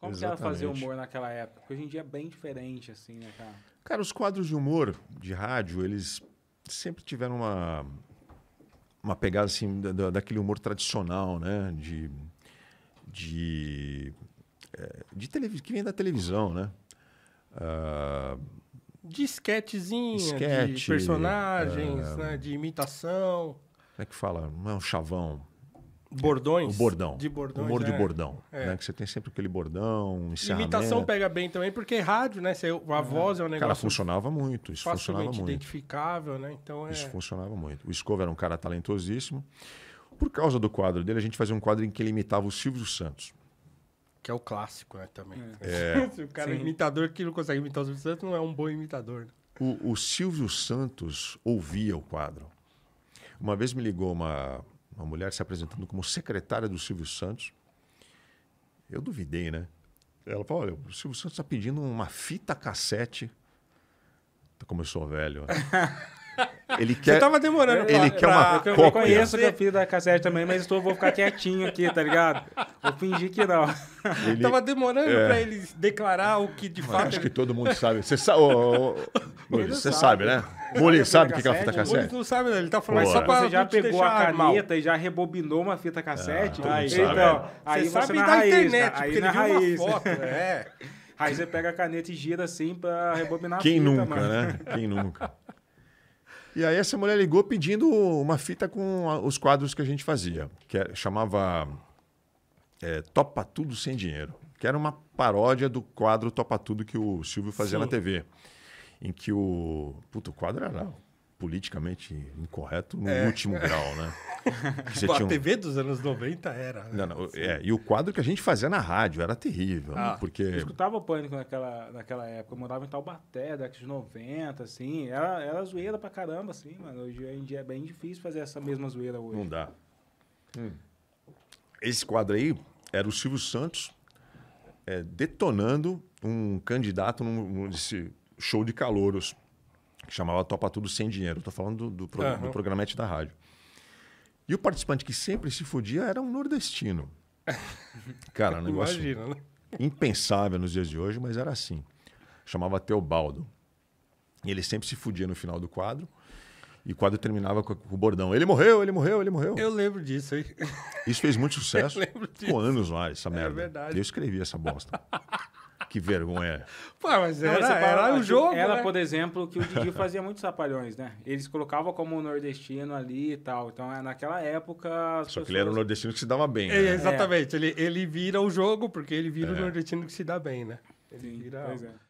Como Exatamente. que era fazer humor naquela época? hoje em dia é bem diferente, assim, né, cara? Cara, os quadros de humor de rádio, eles sempre tiveram uma, uma pegada, assim, da, daquele humor tradicional, né? De... de é, de televisão que vem da televisão, né? Uh, de esquetezinho, de personagens, é. né? de imitação. Como é que fala? Não é um chavão. Bordões? O bordão. De bordões, Humor de é. bordão. É. Né? Que você tem sempre aquele bordão, Imitação pega bem também, porque é rádio, né? A é. voz é um negócio... Cara, funcionava muito. Isso funcionava muito. identificável, né? Então, é... Isso funcionava muito. O escova era um cara talentosíssimo. Por causa do quadro dele, a gente fazia um quadro em que ele imitava o Silvio Santos. Que é o clássico, né? Também. É. o cara Sim. imitador que não consegue imitar o Silvio Santos não é um bom imitador. Né? O, o Silvio Santos ouvia o quadro. Uma vez me ligou uma uma mulher se apresentando como secretária do Silvio Santos. Eu duvidei, né? Ela falou: olha, o Silvio Santos está pedindo uma fita cassete. Tá, como eu sou velho. Ele quer. Você tava demorando. Pra, ele quer pra, uma cópia. Eu conheço a fita da cassete também, mas estou, vou ficar quietinho aqui, tá ligado? Vou fingir que não. Ele, tava demorando é... para ele declarar o que de fato. Acho ele... que todo mundo sabe. Você sabe, oh, oh, oh, você sabe, sabe né? Bully sabe o que, é uma fita cassete? Bully não sabe, né? Ele tá falando Pô, só pra Você já pegou a caneta mal. e já rebobinou uma fita cassete? Ah, aí, sabe. Então, aí você, sabe na da raiz, né? internet, aí porque na ele raiz. viu uma foto. É. Aí você pega a caneta e gira assim pra rebobinar Quem a fita, nunca, mano. né? Quem nunca. E aí essa mulher ligou pedindo uma fita com os quadros que a gente fazia, que é, chamava é, Topa Tudo Sem Dinheiro, que era uma paródia do quadro Topa Tudo que o Silvio fazia Sim. na TV em que o. Puta, o quadro era politicamente incorreto no é. último grau, né? a um... TV dos anos 90 era. Né? Não, não, é, e o quadro que a gente fazia na rádio era terrível. Ah, porque... Eu escutava pânico naquela, naquela época. Eu morava em Taubaté, década de 90, assim. Era, era zoeira pra caramba, assim, mano. Hoje em dia é bem difícil fazer essa mesma zoeira hoje. Não dá. Hum. Esse quadro aí era o Silvio Santos é, detonando um candidato num, nesse show de calouros, que chamava Topa Tudo Sem Dinheiro. Estou falando do, do, pro, uhum. do programete da rádio. E o participante que sempre se fudia era um nordestino. Cara, um negócio Imagina, né? impensável nos dias de hoje, mas era assim. Chamava Teobaldo. E ele sempre se fudia no final do quadro. E o quadro terminava com o bordão. Ele morreu, ele morreu, ele morreu. Eu lembro disso aí. Isso fez muito sucesso. Eu lembro disso. anos lá, essa é merda. É verdade. Eu escrevi essa bosta. que vergonha. Pô, mas era, não, era, o jogo. Ela, né? por exemplo, que o Didi fazia muitos sapalhões, né? Eles colocavam como nordestino ali e tal. Então, é, naquela época. Só pessoas... que ele era o nordestino que se dava bem. É, né? É, exatamente. Ele, ele vira o jogo porque ele vira o é. nordestino que se dá bem, né? Ele Sim, vira.